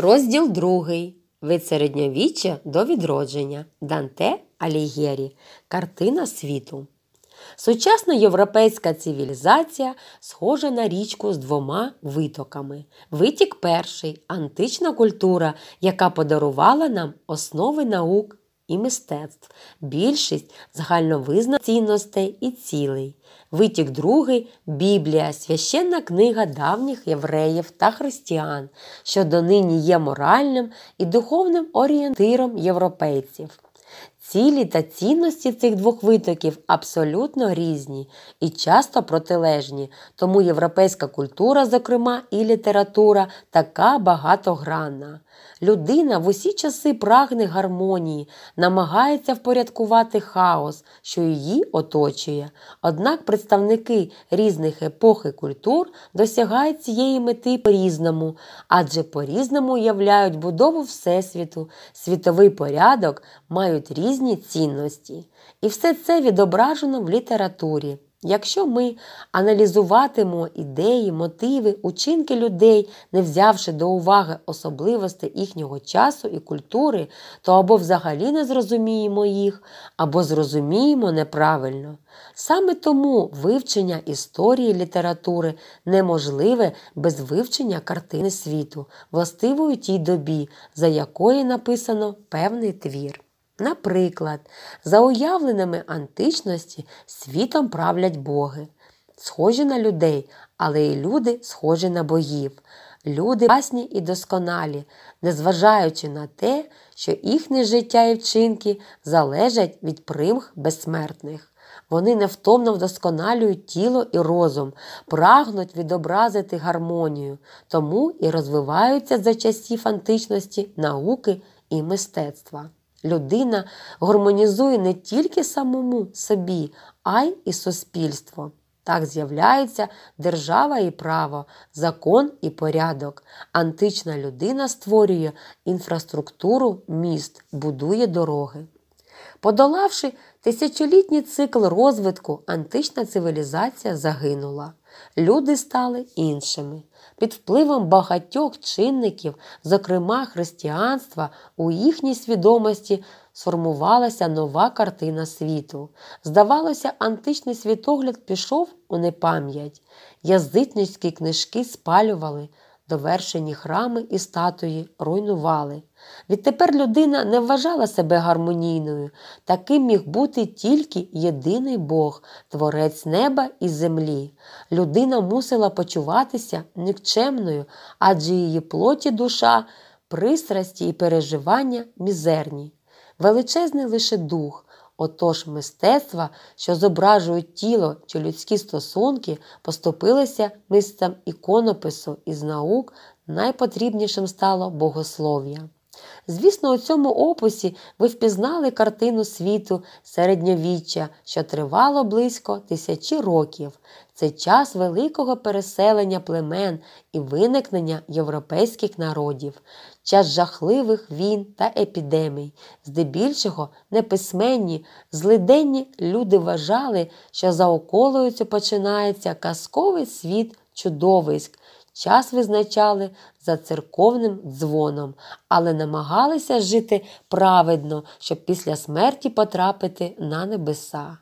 Розділ другий. Від середньовіччя до відродження. Данте Алігєрі. Картина світу. Сучасна європейська цивілізація схожа на річку з двома витоками. Витік перший антична культура, яка подарувала нам основи наук і мистецтв, більшість загальновизнаних цінностей і цілей. Витік другий Біблія, священна книга давніх євреїв та християн, що донині є моральним і духовним орієнтиром європейців. Цілі та цінності цих двох витоків абсолютно різні і часто протилежні, тому європейська культура, зокрема, і література така багатогранна. Людина в усі часи прагне гармонії, намагається впорядкувати хаос, що її оточує. Однак представники різних епох і культур досягають цієї мети по-різному, адже по різному являють будову Всесвіту, світовий порядок мають різні різні цінності, і все це відображено в літературі. Якщо ми аналізуватимо ідеї, мотиви, учинки людей, не взявши до уваги особливості їхнього часу і культури, то або взагалі не зрозуміємо їх, або зрозуміємо неправильно. Саме тому вивчення історії літератури неможливе без вивчення картини світу, властивої тій добі, за якої написано певний твір. Наприклад, за уявленими античності світом правлять боги, схожі на людей, але і люди схожі на богів. Люди власні і досконалі, незважаючи на те, що їхнє життя і вчинки залежать від примх безсмертних. Вони невтомно вдосконалюють тіло і розум, прагнуть відобразити гармонію, тому і розвиваються за часів античності науки і мистецтва. Людина гармонізує не тільки самому собі, а й і суспільство. Так з'являється держава і право, закон і порядок. Антична людина створює інфраструктуру міст, будує дороги. Подолавши тисячолітній цикл розвитку, антична цивілізація загинула. Люди стали іншими під впливом багатьох чинників, зокрема християнства, у їхній свідомості сформувалася нова картина світу. Здавалося, античний світогляд пішов у непам'ять, язичницькі книжки спалювали довершені храми і статуї руйнували. Відтепер людина не вважала себе гармонійною, таким міг бути тільки єдиний Бог, творець неба і землі. Людина мусила почуватися нікчемною, адже її плоті душа, пристрасті і переживання мізерні. Величезний лише дух, Отож, мистецтва, що зображують тіло чи людські стосунки, поступилися мистецтвам іконопису із наук, найпотрібнішим стало богослов'я. Звісно, у цьому описі ви впізнали картину світу середньовіччя, що тривало близько тисячі років. Це час великого переселення племен і виникнення європейських народів, час жахливих війн та епідемій. Здебільшого неписьменні, злиденні люди вважали, що за околою починається казковий світ чудовиськ час визначали за церковним дзвоном, але намагалися жити праведно, щоб після смерті потрапити на небеса.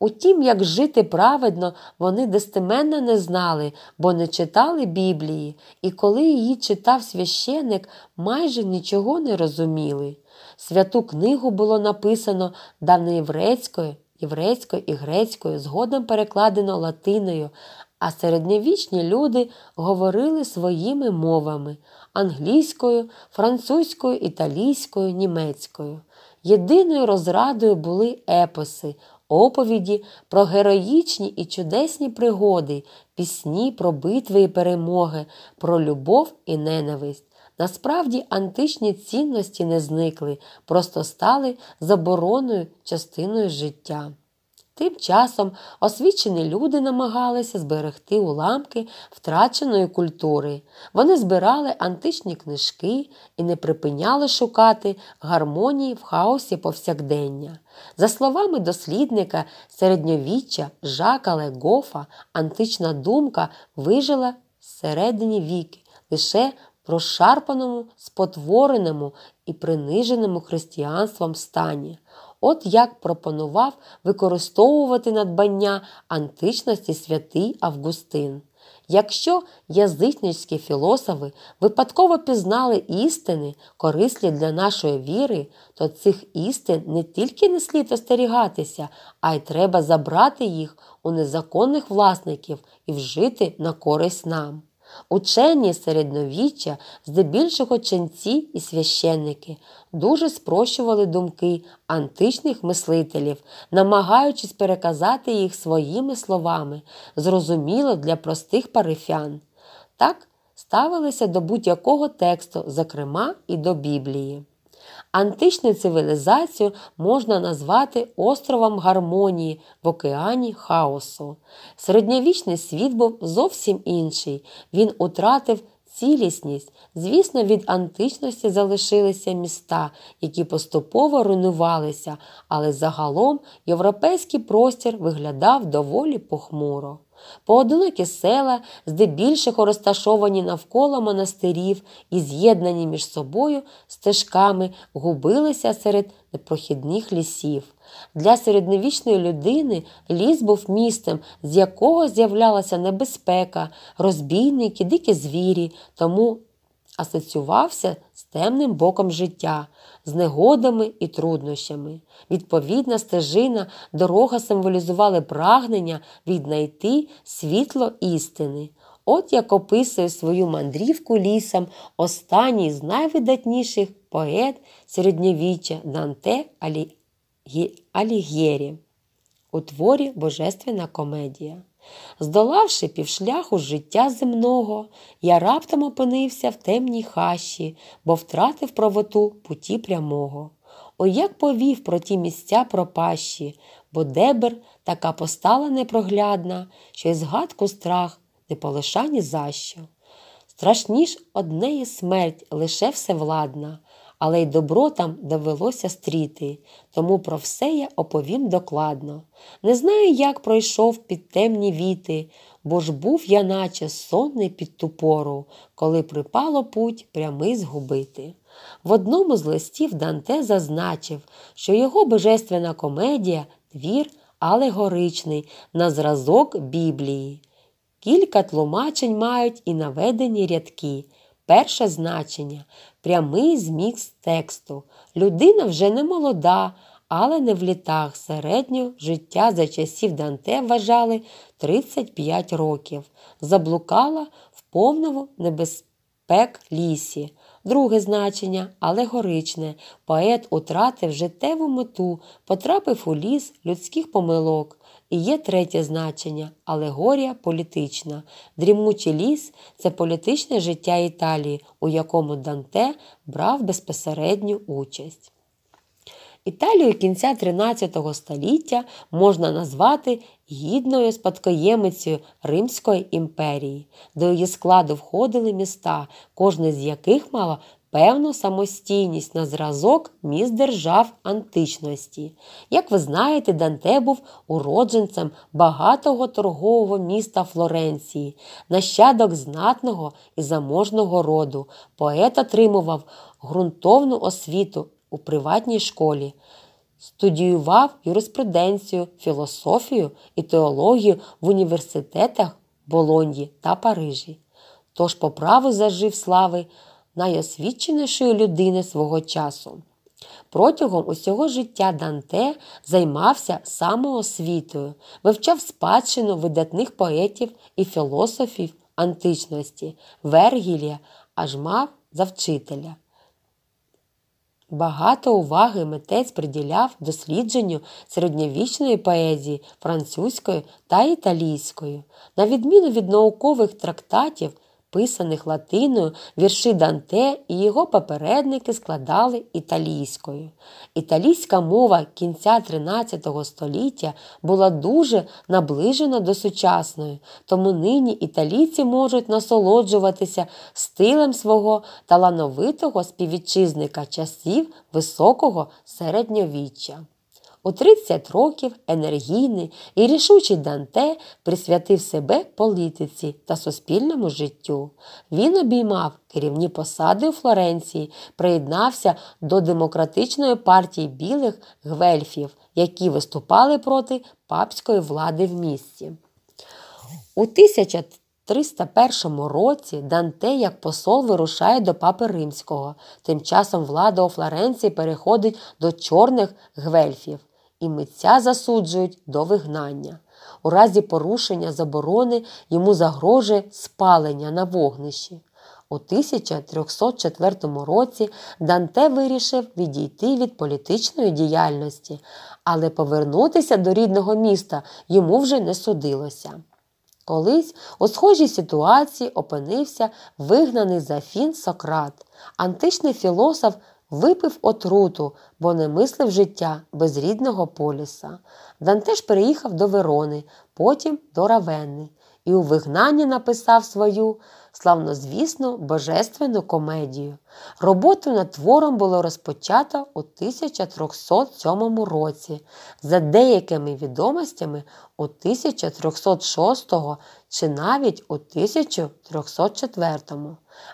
Утім, як жити праведно, вони достеменно не знали, бо не читали Біблії, і коли її читав священик, майже нічого не розуміли. Святу книгу було написано давнеєврейською, єврейською і грецькою, згодом перекладено латиною, а середньовічні люди говорили своїми мовами англійською, французькою, італійською, німецькою. Єдиною розрадою були епоси, оповіді про героїчні і чудесні пригоди, пісні про битви і перемоги, про любов і ненависть. Насправді античні цінності не зникли, просто стали забороною частиною життя. Тим часом освічені люди намагалися зберегти уламки втраченої культури. Вони збирали античні книжки і не припиняли шукати гармонії в хаосі повсякдення. За словами дослідника середньовіччя Жака Легофа, антична думка вижила середині віки лише прошарпаному, спотвореному і приниженому християнством стані от як пропонував використовувати надбання античності святий Августин. Якщо язичницькі філософи випадково пізнали істини, корислі для нашої віри, то цих істин не тільки не слід остерігатися, а й треба забрати їх у незаконних власників і вжити на користь нам. Учені середньовіччя, здебільшого ченці і священники, дуже спрощували думки античних мислителів, намагаючись переказати їх своїми словами, зрозуміло для простих парифян. Так ставилися до будь-якого тексту, зокрема і до Біблії. Античну цивілізацію можна назвати островом гармонії в океані хаосу. Середньовічний світ був зовсім інший. Він утратив цілісність. Звісно, від античності залишилися міста, які поступово руйнувалися, але загалом європейський простір виглядав доволі похмуро. Поодинокі села, здебільшого розташовані навколо монастирів і з'єднані між собою стежками, губилися серед непрохідних лісів. Для середньовічної людини ліс був містом, з якого з'являлася небезпека, розбійники, дикі звірі, тому асоціювався з темним боком життя, з негодами і труднощами. Відповідна стежина, дорога символізували прагнення віднайти світло істини. От як описує свою мандрівку лісом останній з найвидатніших поет середньовіччя Данте Алігєрі у творі Божественна комедія. Здолавши півшляху життя земного, я раптом опинився в темній хащі, бо втратив правоту путі прямого. О як повів про ті місця пропащі, бо дебер така постала непроглядна, що й згадку страх не полиша ні за що. Страшніш однеї смерть лише всевладна, але й добро там довелося стріти, тому про все я оповім докладно. Не знаю, як пройшов під темні віти, бо ж був я, наче сонний під ту пору, коли припало путь прямий згубити. В одному з листів Данте зазначив, що його божественна комедія твір алегоричний на зразок Біблії. Кілька тлумачень мають і наведені рядки, Перше значення прямий зміст тексту. Людина вже не молода, але не в літах середньо життя за часів Данте вважали 35 років, заблукала в повному небезпек лісі. Друге значення алегоричне. Поет утратив життєву мету, потрапив у ліс людських помилок. І є третє значення алегорія політична. Дрімучий ліс це політичне життя Італії, у якому Данте брав безпосередню участь. Італію кінця 13 століття можна назвати гідною спадкоємицею Римської імперії, до її складу входили міста, кожне з яких мало певну самостійність на зразок міст держав античності. Як ви знаєте, Данте був уродженцем багатого торгового міста Флоренції, нащадок знатного і заможного роду. Поет отримував ґрунтовну освіту у приватній школі. Студіював юриспруденцію, філософію і теологію в університетах Болоньї та Парижі. Тож по праву зажив слави найосвіченішої людини свого часу. Протягом усього життя Данте займався самоосвітою, вивчав спадщину видатних поетів і філософів античності, Вергілія, аж мав завчителя. Багато уваги митець приділяв дослідженню середньовічної поезії французької та італійської. На відміну від наукових трактатів, написаних латиною вірші Данте і його попередники складали італійською. Італійська мова кінця XIII століття була дуже наближена до сучасної, тому нині італійці можуть насолоджуватися стилем свого талановитого співвітчизника часів високого середньовіччя. У 30 років енергійний і рішучий Данте присвятив себе політиці та суспільному життю. Він обіймав керівні посади у Флоренції, приєднався до демократичної партії білих гвельфів, які виступали проти папської влади в місті. У 1301 році Данте як посол вирушає до папи Римського. Тим часом влада у Флоренції переходить до чорних гвельфів і митця засуджують до вигнання. У разі порушення заборони йому загрожує спалення на вогнищі. У 1304 році Данте вирішив відійти від політичної діяльності, але повернутися до рідного міста йому вже не судилося. Колись у схожій ситуації опинився вигнаний за фін Сократ, античний філософ випив отруту, бо не мислив життя без рідного поліса. Дантеш переїхав до Верони, потім до Равенни і у вигнанні написав свою славнозвісну божественну комедію. Роботу над твором було розпочато у 1307 році, за деякими відомостями у 1306 чи навіть у 1304,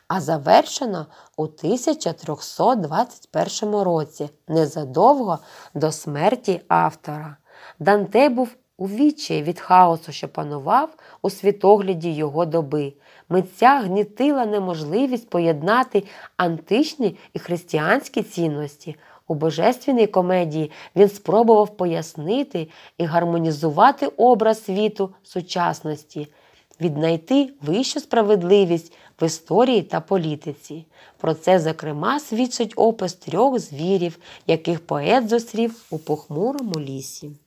а завершено у 1321 році, незадовго до смерті автора. Данте був у відчаї від хаосу, що панував у світогляді його доби, митця гнітила неможливість поєднати античні і християнські цінності. У божественній комедії він спробував пояснити і гармонізувати образ світу сучасності, віднайти вищу справедливість в історії та політиці. Про це, зокрема, свідчить опис трьох звірів, яких поет зустрів у похмурому лісі.